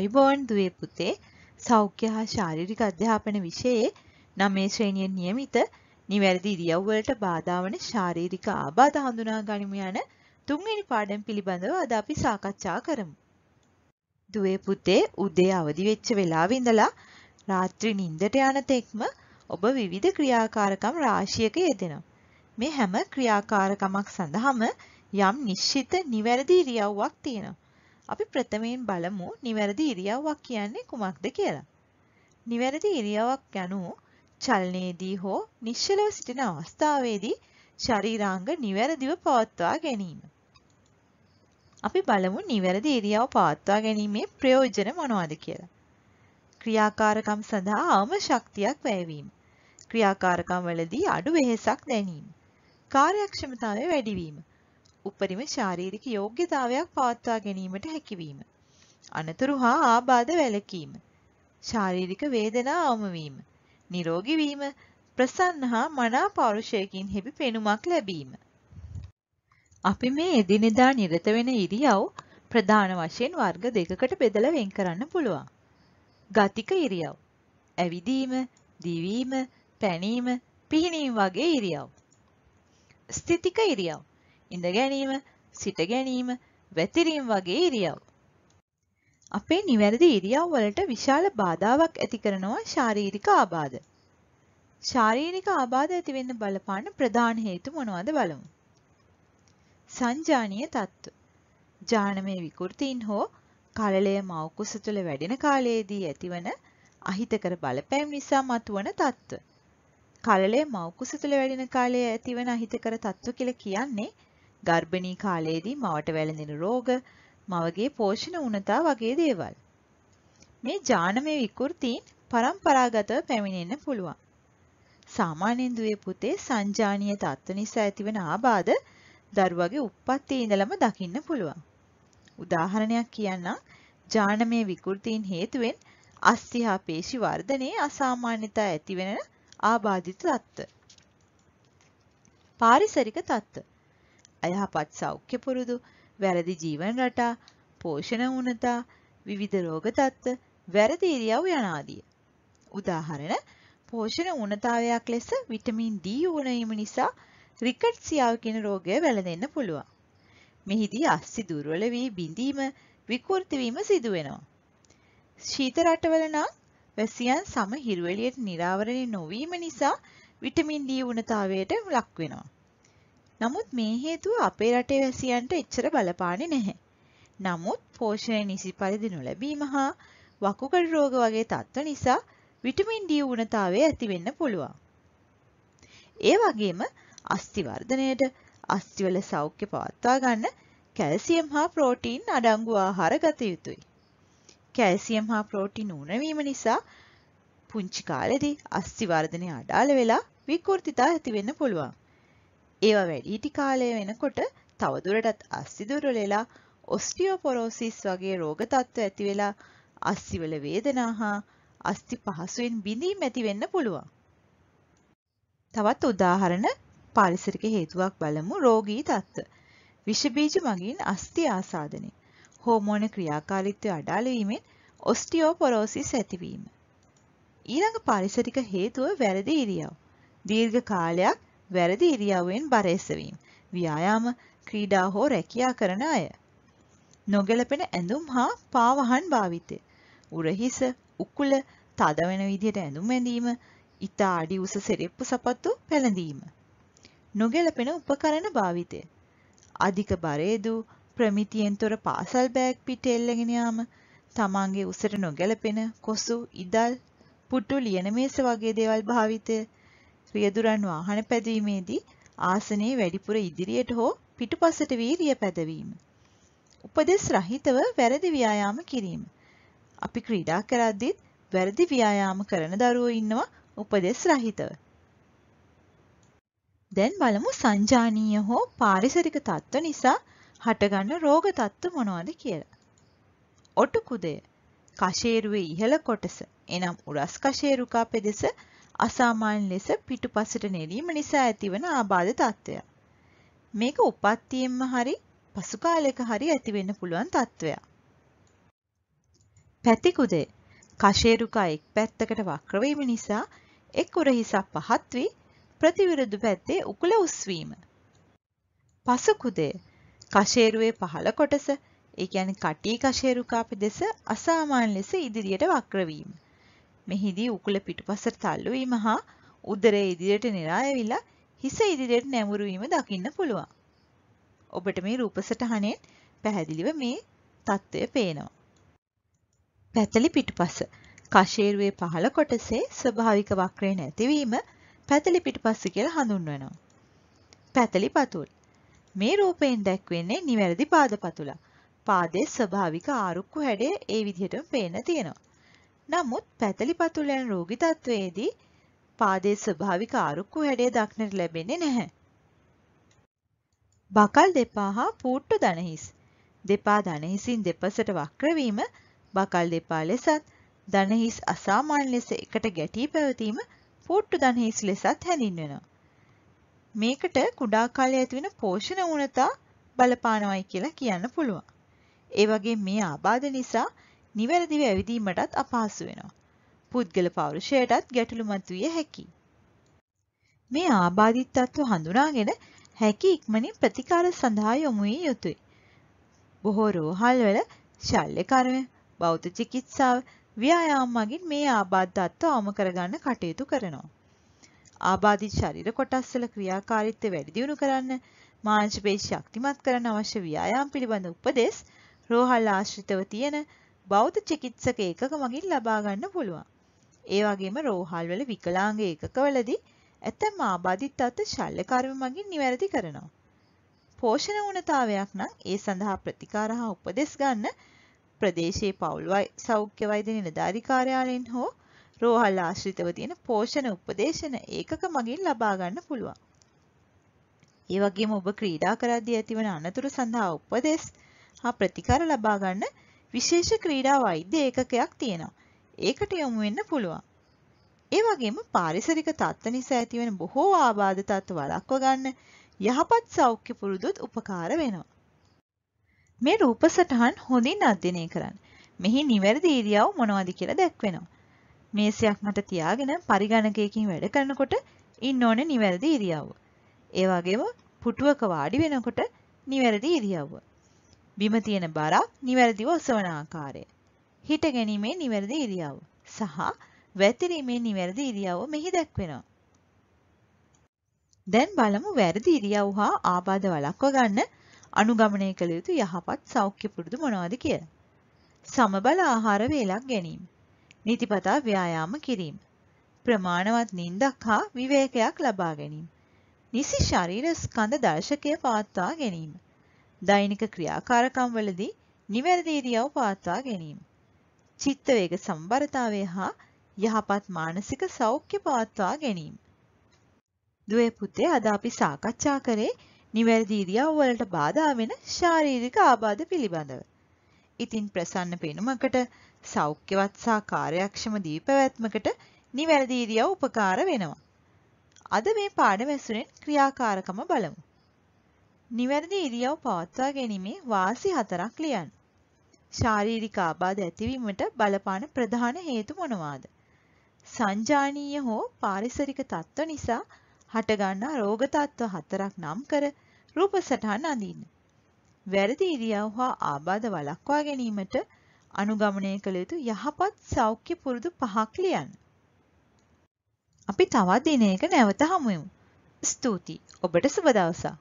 අයිබෝන් දුවේ පුතේ සෞඛ්‍ය හා ශාරීරික අධ්‍යාපන විෂයේ නමේ ශ්‍රේණිය નિયમિત නිවැරදි ඉරියව්වලට බාධා වන ශාරීරික ආබාධ හඳුනා ගනිමු යන තුන්වෙනි පාඩම් පිළිබඳව අද අපි සාකච්ඡා කරමු. දුවේ පුතේ උදේ අවදි වෙච්ච වෙලාවේ ඉඳලා රාත්‍රී නිින්දට යන තෙක්ම ඔබ විවිධ ක්‍රියාකාරකම් රාශියක යෙදෙනවා. මේ හැම ක්‍රියාකාරකමක් සඳහාම යම් නිශ්චිත නිවැරදි ඉරියව්වක් තියෙනවා. අපි ප්‍රථමයෙන් බලමු නිවැරදි ඉරියව්වක් කියන්නේ කුමක්ද කියලා. නිවැරදි ඉරියව්වක් යනු චලනයේදී හෝ නිශ්චලව සිටින අවස්ථාවේදී ශරීරාංග නිවැරදිව පවත්වා ගැනීම. අපි බලමු නිවැරදි ඉරියව් පවත්වා ගැනීමේ ප්‍රයෝජන මොනවාද කියලා. ක්‍රියාකාරකම් සඳහා අවම ශක්තියක් වැයවීම. ක්‍රියාකාරකම් වලදී අඩු වෙහෙසක් දැනීම. කාර්යක්ෂමතාවය වැඩිවීම. උපරිම ශාරීරික යෝග්‍යතාවයක් පවත්වා ගැනීමට හැකිවීම. අනතුරු හා ආබාධ වැළකීම. ශාරීරික වේදනා අවමවීම. නිරෝගී වීම ප්‍රසන්න හා මනා පෞරුෂයකින් හිබි පෙනුමක් ලැබීම. අපි මේ එදිනෙදා නිරත වෙන ඉරියව් ප්‍රධාන වශයෙන් වර්ග දෙකකට බෙදලා වෙන් කරන්න පුළුවන්. ගතික ඉරියව්. ඇවිදීම, දිවීම, පැනීම, පිහිනීම වගේ ඉරියව්. ස්ථිතික ඉරියව්. ඉඳ ගැනීම, සිට ගැනීම, වැතිරීම වගේ ඉරියව්. අපේ නිවැරදි ඉරියව් වලට විශාල බාධාවක් ඇති කරනවා ශාරීරික ආබාධ. ශාරීරික ආබාධ ඇති වෙන්න බලපාන ප්‍රධාන හේතු මොනවද බලමු. සංජානීය තත්ත්ව. ජානමය විකෘතීන් හෝ කලලය මවකුස තුළ වැඩෙන කාලයේදී ඇතිවන අහිතකර බලපෑම් නිසා මතුවන තත්ත්ව. කලලය මවකුස තුළ වැඩෙන කාලයේ ඇතිවන අහිතකර තත්ත්ව කියලා කියන්නේ ගර්භණී කාලයේදී මවට වැළඳෙන රෝග, මවගේ පෝෂණ උණතා වගේ දේවල්. මේ ජානමය විකෘතීන් પરම්පරාගතව පැමිණෙන්න පුළුවන්. සාමාන්‍යයෙන් පුතේ සංජානීය තත්ත්ව නිසා ඇතිවන ආබාධ දරුවගේ උප්පත්තියේ ඉඳලම දකින්න පුළුවන්. උදාහරණයක් කියන්නම් ජානමය විකෘතීන් හේතුවෙන් අස්ථි හා පේශි වර්ධනයේ අසාමාන්‍යතා ඇතිවෙන ආබාධිත තත්ත්ව. පාරිසරික තත්ත්ව. අයහපත් සෞඛ්‍ය පුරුදු වැරදි ජීවන රටා පෝෂණ උනතා විවිධ රෝග තත්ත්ව වැරදි ඉරියව් යන ආදිය. උදාහරණ පෝෂණ උනතාවයක් ලෙස විටමින් D උනවීම නිසා රිකට් සියාව කියන රෝගය වැළඳෙන්න පුළුවන්. මෙහිදී අස්සි දුර්වල වී බිඳීම විකෘති වීම සිදු වෙනවා. ශීත රටවල නම් වැසියන් සම හිරුවෙලියට නිරාවරණය නොවීම නිසා විටමින් D උනතාවයට ලක් වෙනවා. නමුත් මේ හේතුව අපේ රටේ වැසියන්ට එච්චර බලපාන්නේ නැහැ. නමුත් පෝෂණය නිසි පරිදි නොලැබීම හා වකුගඩු රෝග වගේ තත්ත්ව නිසා විටමින් D උණතාවය ඇති වෙන්න පුළුවන්. ඒ වගේම අස්ථි වර්ධනයට අස්ථිවල සෞඛ්‍ය පවත්වා ගන්න කැල්සියම් හා ප්‍රෝටීන් අඩංගු ආහාර ගත යුතුයි. කැල්සියම් හා ප්‍රෝටීන් උණවීම නිසා පුංචි කාලෙදී අස්ථි වර්ධනය අඩාල වෙලා විකෘතිතා ඇති වෙන්න පුළුවන්. ඒවා වැඩිහිටි කාලය වෙනකොට තවදුරටත් අස්සිදුරලෙලා ඔස්ටියෝපොරෝසිස් වගේ රෝග තත්ත්ව ඇති වෙලා අස්සිවල වේදනා හා අස්ති පහසුවෙන් බිඳීම් ඇති වෙන්න පුළුවන්. තවත් උදාහරණ පාරිසරික හේතුවක් බලමු රෝගී තත්ත්ව. විෂබීජ මගින් අස්ති ආසාදනය. හෝමෝන ක්‍රියාකාරීත්වය අඩාල වීමෙන් ඔස්ටියෝපොරෝසිස් ඇතිවීම. ඊළඟ පාරිසරික හේතුව වැරදි ඉරියව්. දීර්ඝ කාලයක් වැරදි ඉරියව්වෙන් බර එසවීම, ව්‍යායාම, ක්‍රීඩා හෝ රැකියා කරන අය. නොගැලපෙන ඇඳුම් හා පාවහන් භාවිතය. උරහිස, උකුල, තද වෙන විදිහට ඇඳුම් ඇඳීම, ඉතා අඩි උස සෙරෙප්පු සපත්තු පැළඳීම. නොගැලපෙන උපකරණ භාවිතය. අධික බරේදු ප්‍රමිතියෙන් තොර පාසල් බෑග් පිට එල්ලගෙන යාම, තමන්ගේ උසට නොගැලපෙන කොසු, ඉදල්, පුටු ලියන මේස වගේ දේවල් භාවිතය රියදුරන් වාහන පැදීමේදී ආසනයේ වැඩිපුර ඉදිරියට හෝ පිටුපසට වීරිය පැදවීම. උපදෙස් රහිතව වැරදි ව්‍යායාම කිරීම. අපි ක්‍රීඩා කරද්දිත් වැරදි ව්‍යායාම කරන දරුවෝ ඉන්නවා උපදෙස් රහිතව. දැන් බලමු සංජානීය හෝ පාරිසරික තත්ත්ව නිසා හටගන්න රෝග තත්ත්ව මොනවද කියලා. ඔටුකුදය කශේරුවේ ඉහළ කොටස එනම් උරස් කශේරුකා පෙදෙස අසාමාන්‍ය ලෙස පිටුපසට නෙලීම නිසා ඇතිවන ආබාධ තත්ත්වයක්. මේක උපත්තියෙන්ම හරි පසු කාලයක හරි ඇති වෙන්න පුළුවන් තත්ත්වයක්. පැතිකුදේ කශේරුකා එක් පැත්තකට වක්‍ර වීම නිසා එක් උරහිසක් පහත් වී ප්‍රතිවිරුද්ධ පැත්තේ උකුල උස්වීම. පසුකුදේ කශේරුවේ පහළ කොටස ඒ කියන්නේ කටි කශේරුකා පෙදෙස අසාමාන්‍ය ලෙස ඉදිරියට වක්‍ර වීම. මෙහිදී උකුල පිටුපසට තල්ලු වීම හා උදරය ඉදිරියට නිරා ඇවිලා හිස ඉදිරියට නැමුරු වීම දකින්න පුළුවන්. ඔබට මේ රූපසටහනෙන් පැහැදිලිව මේ తත්වය පේනවා. පැතලි පිටුපස කශේරුවේ පහළ කොටසේ ස්වභාවික වක්‍රය නැතිවීම පැතලි පිටුපස්ස කියලා හඳුන්වනවා. පැතලි පතුල්. මේ රූපයෙන් දැක්වෙන්නේ නිවැරදි පාද පතුල. පාදයේ ස්වභාවික ආරුක්කු හැඩය ඒ විදිහටම පේන්න තියෙනවා. නමුත් පැතලි පතුලෙන් රෝගී තත්ත්වයේදී පාදයේ ස්වභාවික ආරුක්කු හැඩය දක්නට ලැබෙන්නේ නැහැ. බකල් දෙපා හා පූට්ටු දණහිස්. දෙපා දණහිසින් දෙපසට වක්‍රවීම බකල් දෙපා ලෙසත් දණහිස් අසාමාන්‍ය ලෙස එකට ගැටී පැවතීම පූට්ටු දණහිස් ලෙසත් හැඳින්වෙනවා. මේකට කුඩා කාලයේ ඇතිවන පෝෂණ ඌනතා බලපානවයි කියලා කියන්න පුළුවන්. ඒ වගේ මේ ආබාධ නිසා නිවැරදිව ඇවිදීමටත් අපහසු වෙනවා. පුද්ගල පෞරුෂයටත් ගැටලුමත් විය හැකියි. මේ ආබාධිතත්ව හඳුනාගෙන හැකි ඉක්මනින් ප්‍රතිකාර සඳහා යොමු විය යුතුය. බොහෝ රෝහල්වල ශල්‍යකර්ම, බෞද්ධ චිකිත්සාව, ව්‍යායාම මගින් මේ ආබාධිතත්ව අවම කරගන්න කටයුතු කරනවා. ආබාධිත ශරීර කොටස්වල ක්‍රියාකාරීත්වය වැඩි දියුණු කරන්න මාංශපේශී ශක්තිමත් කරන්න අවශ්‍ය ව්‍යායාම් පිළිබඳ උපදෙස් රෝහල් ආශ්‍රිතව තියෙන බෞද්ධ චිකිත්සක ඒකක මගින් ලබා ගන්න පුළුවන්. ඒ වගේම රෝහල්වල විකලාංග ඒකකවලදී ඇතැම් ආබාධිත අත ශල්‍යකර්ම මගින් නිවැරදි කරනවා. පෝෂණ ඌනතාවයක් නම් ඒ සඳහා ප්‍රතිකාර හා උපදෙස් ගන්න ප්‍රදේශයේ පවුල් සෞඛ්‍ය වෛද්‍ය නිලධාරි කාර්යාලයෙන් හෝ රෝහල් ආශ්‍රිතව තියෙන පෝෂණ උපදේශන ඒකක මගින් ලබා ගන්න පුළුවන්. ඒ වගේම ඔබ ක්‍රීඩා කරද්දී ඇතිවන අනතුරු සඳහා උපදෙස් හා ප්‍රතිකාර ලබා ගන්න විශේෂ ක්‍රීඩා වෛද්‍ය ඒකකයක් තියෙනවා. ඒකට යොමු වෙන්න පුළුවන්. ඒ වගේම පාරිසරික තත්ත්ව නිසා ඇතිවන බොහෝ ආබාධ තත්ත්ව වළක්ව ගන්න යහපත් සෞඛ්‍ය පුරුදුත් උපකාර වෙනවා. මේ රූප සටහන් හොඳින් අධ්‍යයනය කරන්න. මෙහි නිවැරදි ඉරියව් මොනවද කියලා දැක්වෙනවා. මේසයක් මත තියාගෙන පරිගණකයකින් වැඩ කරනකොට ඉන්න ඕනේ නිවැරදි ඉරියව්ව. ඒ වගේම පුටුවක වාඩි වෙනකොට නිවැරදි ඉරියව්ව. බිම තියෙන බරක් නිවැරදිව ඔසවන ආකාරය. හිට ගැනීමේ නිවැරදි ඉරියව් සහ වැතිරීමේ නිවැරදි ඉරියව් මෙහි දැක්වෙනවා. දැන් බලමු වැරදි ඉරියව් හා ආබාධ වළක්ව ගන්න අනුගමනය කළ යුතු යහපත් සෞඛ්‍ය පුරුදු මොනවාද කියලා. සමබල ආහාර වේලක් ගැනීම. නිතිපතා ව්‍යායාම කිරීම. ප්‍රමාණවත් නිින්දක් හා විවේකයක් ලබා ගැනීම. නිසි ශරීර ස්කන්ධ දර්ශකය පවත්වා ගැනීම. දෛනික ක්‍රියාකාරකම්වලදී නිවැරදි ඉරියව් පවත්වා ගැනීම. චිත්ත වේග සම්බරතාවය හා යහපත් මානසික සෞඛ්‍ය පවත්වා ගැනීම. දුවේ පුතේ අද අපි සාකච්ඡා කරේ නිවැරදි ඉරියව් වලට බාධා වෙන ශාරීරික ආබාධ පිළිබඳව. ඉතින් ප්‍රසන්න පෙනුමකට සෞඛ්‍යවත් සහ කාර්යක්ෂම දීපවැත්මකට නිවැරදි ඉරියව් උපකාර වෙනවා. අද මේ පාඩම ඇසුරෙන් ක්‍රියාකාරකම බලමු. නිවැරදි ඉරියව් පවත්වා ගැනීමේ වාසි හතරක් ලියන්න. ශාරීරික ආබාධ ඇතිවීමට බලපාන ප්‍රධාන හේතු මොනවාද? සංජානීය හෝ පාරිසරික තත්ත්ව නිසා හටගන්නා රෝග තත්ත්ව හතරක් නම් කර රූප සටහන් අඳින්න. වැරදි ඉරියව් හා ආබාධ වළක්වා ගැනීමට අනුගමනය කළ යුතු යහපත් සෞඛ්‍ය පුරුදු පහක් ලියන්න. අපි තවත් දිනයක නැවත හමුවෙමු. ස්තුතියි. ඔබට සුබ දවසක්.